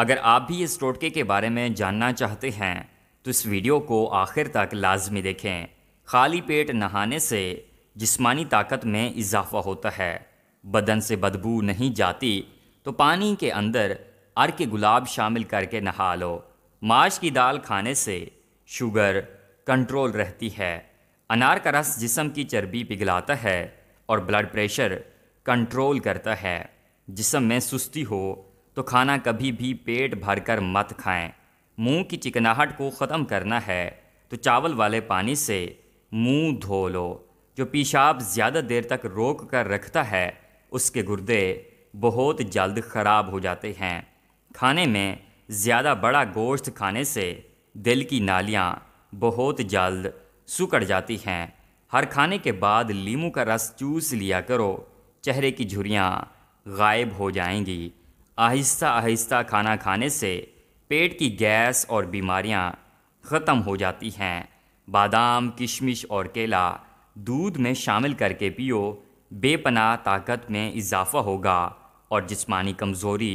अगर आप भी इस टोटके के बारे में जानना चाहते हैं तो इस वीडियो को आखिर तक लाजमी देखें खाली पेट नहाने से जिस्मानी ताकत में इजाफा होता है बदन से बदबू नहीं जाती तो पानी के अंदर अर के गुलाब शामिल करके नहा लो माश की दाल खाने से शुगर कंट्रोल रहती है अनार का रस जिसम की चर्बी पिघलाता है और ब्लड प्रेशर कंट्रोल करता है जिसम में सुस्ती हो तो खाना कभी भी पेट भरकर मत खाएं मुंह की चिकनाहट को ख़त्म करना है तो चावल वाले पानी से मुंह धो लो जो पेशाब ज़्यादा देर तक रोक कर रखता है उसके गुर्दे बहुत जल्द ख़राब हो जाते हैं खाने में ज़्यादा बड़ा गोश्त खाने से दिल की नालियाँ बहुत जल्द सुकड़ जाती हैं हर खाने के बाद लीमू का रस चूस लिया करो चेहरे की झुरियाँ गायब हो जाएंगी आहिस्ता आहिस्ता खाना खाने से पेट की गैस और बीमारियां ख़त्म हो जाती हैं बादाम किशमिश और केला दूध में शामिल करके पियो बेपनाह ताकत में इजाफा होगा और जिस्मानी कमज़ोरी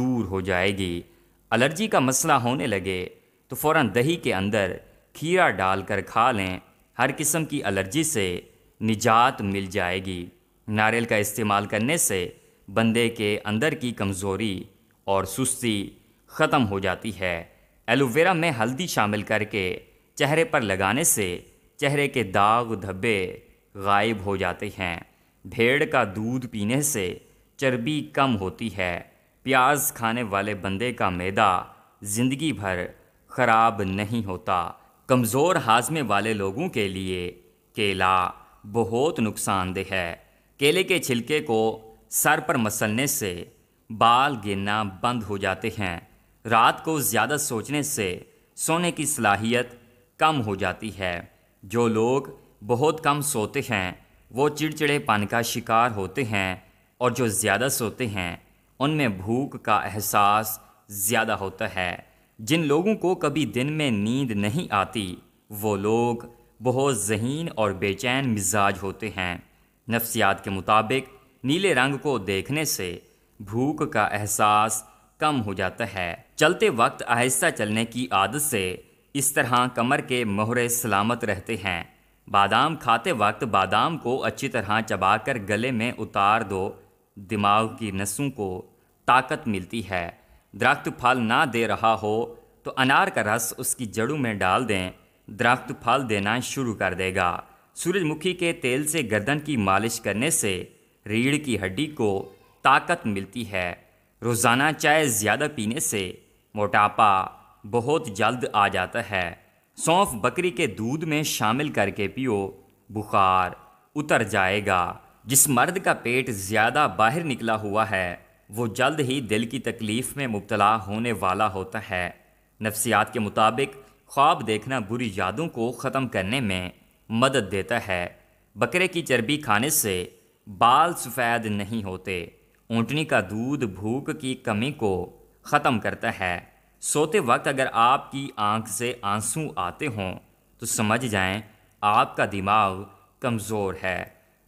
दूर हो जाएगी एलर्जी का मसला होने लगे तो फ़ौर दही के अंदर खीरा डालकर खा लें हर किस्म की एलर्जी से निजात मिल जाएगी नारियल का इस्तेमाल करने से बंदे के अंदर की कमज़ोरी और सुस्ती ख़त्म हो जाती है एलोवेरा में हल्दी शामिल करके चेहरे पर लगाने से चेहरे के दाग धब्बे गायब हो जाते हैं भेड़ का दूध पीने से चर्बी कम होती है प्याज खाने वाले बंदे का मैदा ज़िंदगी भर ख़राब नहीं होता कमज़ोर हाजमे वाले लोगों के लिए केला बहुत नुकसानदेह है केले के छिलके को सर पर मसलने से बाल गिरना बंद हो जाते हैं रात को ज़्यादा सोचने से सोने की सलाहियत कम हो जाती है जो लोग बहुत कम सोते हैं वो चिड़चिड़ेपन का शिकार होते हैं और जो ज़्यादा सोते हैं उनमें भूख का एहसास ज़्यादा होता है जिन लोगों को कभी दिन में नींद नहीं आती वो लोग बहुत जहीन और बेचैन मिजाज होते हैं नफ्सियात के मुताबिक नीले रंग को देखने से भूख का एहसास कम हो जाता है चलते वक्त आहिस्ता चलने की आदत से इस तरह कमर के मोहरे सलामत रहते हैं बादाम खाते वक्त बादाम को अच्छी तरह चबाकर गले में उतार दो दिमाग की नसों को ताकत मिलती है दरख्त फल ना दे रहा हो तो अनार का रस उसकी जड़ों में डाल दें दरख्त फल देना शुरू कर देगा सूरजमुखी के तेल से गर्दन की मालिश करने से रीढ़ की हड्डी को ताकत मिलती है रोज़ाना चाय ज़्यादा पीने से मोटापा बहुत जल्द आ जाता है सौंफ बकरी के दूध में शामिल करके पियो बुखार उतर जाएगा जिस मर्द का पेट ज़्यादा बाहर निकला हुआ है वो जल्द ही दिल की तकलीफ़ में मुबतला होने वाला होता है नफ्सियात के मुताबिक ख्वाब देखना बुरी यादों को ख़त्म करने में मदद देता है बकरे की चर्बी खाने से बाल सफ़ेद नहीं होते ऊँटनी का दूध भूख की कमी को ख़त्म करता है सोते वक्त अगर आपकी आंख से आंसू आते हों तो समझ जाएं आपका दिमाग कमज़ोर है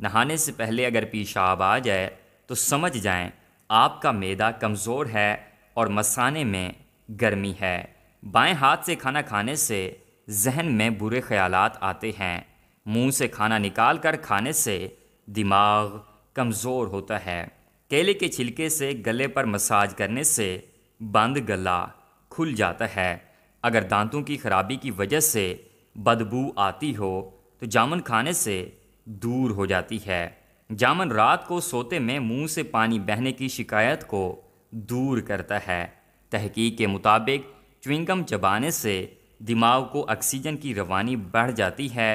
नहाने से पहले अगर पेशाब आ जाए तो समझ जाएं आपका मैदा कमज़ोर है और मसाने में गर्मी है बाएं हाथ से खाना खाने से जहन में बुरे ख्यालात आते हैं मुंह से खाना निकाल कर खाने से दिमाग कमज़ोर होता है केले के छिलके से गले पर मसाज करने से बंद गला खुल जाता है अगर दांतों की खराबी की वजह से बदबू आती हो तो जामुन खाने से दूर हो जाती है जामुन रात को सोते में मुंह से पानी बहने की शिकायत को दूर करता है तहकीक के मुताबिक च्विंगम चबाने से दिमाग को ऑक्सीजन की रवानी बढ़ जाती है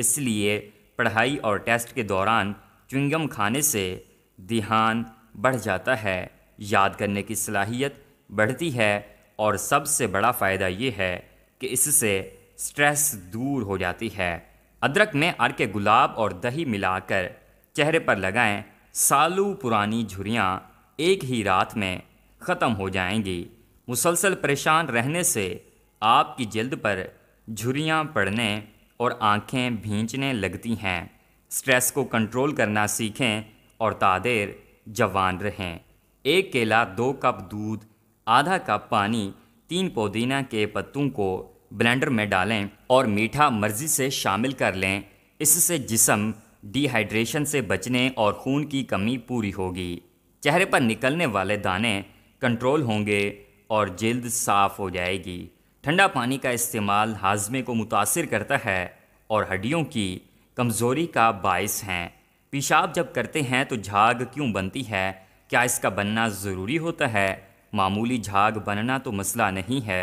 इसलिए पढ़ाई और टेस्ट के दौरान चुंगम खाने से ध्यान बढ़ जाता है याद करने की सलाहियत बढ़ती है और सबसे बड़ा फ़ायदा ये है कि इससे स्ट्रेस दूर हो जाती है अदरक में अर गुलाब और दही मिलाकर चेहरे पर लगाएं सालों पुरानी झुरियाँ एक ही रात में ख़त्म हो जाएंगी मुसलसल परेशान रहने से आपकी जल्द पर झुरियाँ पड़ने और आंखें भींचने लगती हैं स्ट्रेस को कंट्रोल करना सीखें और तादेर जवान रहें एक केला दो कप दूध आधा कप पानी तीन पुदीना के पत्तों को ब्लेंडर में डालें और मीठा मर्ज़ी से शामिल कर लें इससे जिसम डिहाइड्रेशन से बचने और खून की कमी पूरी होगी चेहरे पर निकलने वाले दाने कंट्रोल होंगे और जल्द साफ़ हो जाएगी ठंडा पानी का इस्तेमाल हाजमे को मुतासर करता है और हड्डियों की कमज़ोरी का बायस हैं पेशाब जब करते हैं तो झाग क्यों बनती है क्या इसका बनना ज़रूरी होता है मामूली झाग बनना तो मसला नहीं है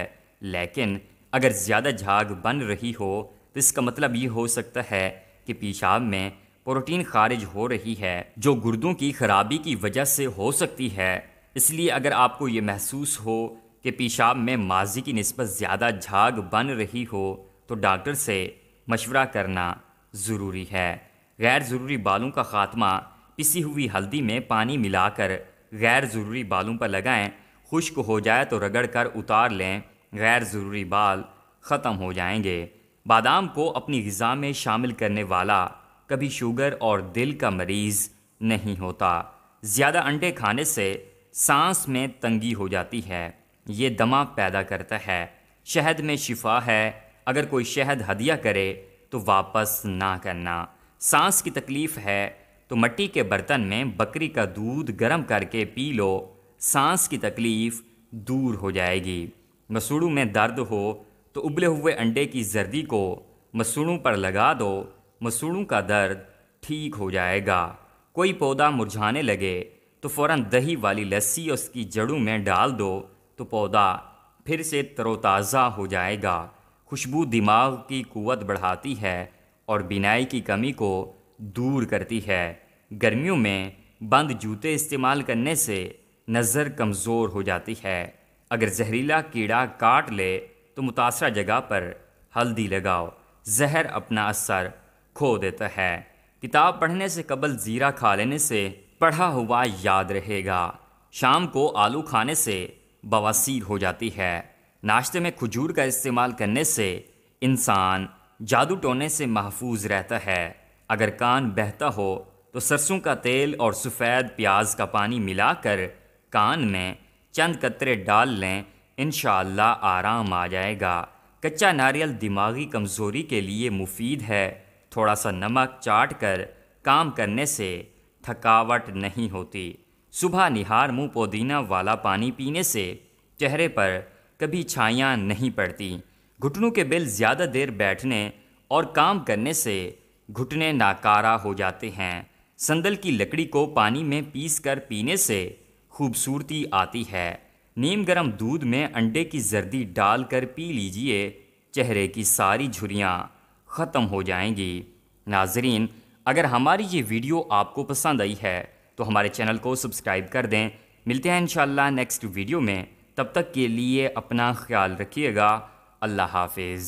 लेकिन अगर ज़्यादा झाग बन रही हो तो इसका मतलब ये हो सकता है कि पेशाब में प्रोटीन खारिज हो रही है जो गुर्दों की खराबी की वजह से हो सकती है इसलिए अगर आपको ये महसूस हो कि पेशाब में माजी की नस्बत ज़्यादा झाग बन रही हो तो डॉक्टर से मशवरा करना ज़रूरी है गैर ज़रूरी बालों का ख़ात्मा पिसी हुई हल्दी में पानी मिलाकर गैर ज़रूरी बालों पर लगाएं खुश्क हो जाए तो रगड़ कर उतार लें गैर ज़रूरी बाल ख़त्म हो जाएंगे बादाम को अपनी गज़ा में शामिल करने वाला कभी शुगर और दिल का मरीज़ नहीं होता ज़्यादा अंडे खाने से सांस में तंगी हो जाती है ये दमा पैदा करता है शहद में शिफा है अगर कोई शहद हदिया करे तो वापस ना करना सांस की तकलीफ़ है तो मट्टी के बर्तन में बकरी का दूध गर्म करके पी लो सांस की तकलीफ़ दूर हो जाएगी मसूड़ों में दर्द हो तो उबले हुए अंडे की जर्दी को मसूड़ों पर लगा दो मसूड़ों का दर्द ठीक हो जाएगा कोई पौधा मुरझाने लगे तो फ़ौर दही वाली लस्सी उसकी जड़ों में डाल दो तो पौधा फिर से तरोताज़ा हो जाएगा खुशबू दिमाग की कुवत बढ़ाती है और बिनाई की कमी को दूर करती है गर्मियों में बंद जूते इस्तेमाल करने से नज़र कमज़ोर हो जाती है अगर जहरीला कीड़ा काट ले तो मुतासर जगह पर हल्दी लगाओ जहर अपना असर खो देता है किताब पढ़ने से कबल ज़ीरा खा लेने से पढ़ा हुआ याद रहेगा शाम को आलू खाने से बवासीर हो जाती है नाश्ते में खजूर का इस्तेमाल करने से इंसान जादू टोने से महफूज रहता है अगर कान बहता हो तो सरसों का तेल और सफ़ेद प्याज का पानी मिलाकर कान में चंद कतरे डाल लें इन आराम आ जाएगा कच्चा नारियल दिमागी कमज़ोरी के लिए मुफीद है थोड़ा सा नमक चाट कर काम करने से थकावट नहीं होती सुबह निहार मुंह पुदीना वाला पानी पीने से चेहरे पर कभी छाइयाँ नहीं पड़ती घुटनों के बिल ज़्यादा देर बैठने और काम करने से घुटने नाकारा हो जाते हैं संदल की लकड़ी को पानी में पीस कर पीने से खूबसूरती आती है नीम गर्म दूध में अंडे की जर्दी डाल कर पी लीजिए चेहरे की सारी झुरियाँ ख़त्म हो जाएंगी नाजरीन अगर हमारी ये वीडियो आपको पसंद आई है तो हमारे चैनल को सब्सक्राइब कर दें मिलते हैं इन नेक्स्ट वीडियो में तब तक के लिए अपना ख्याल रखिएगा अल्लाह हाफिज़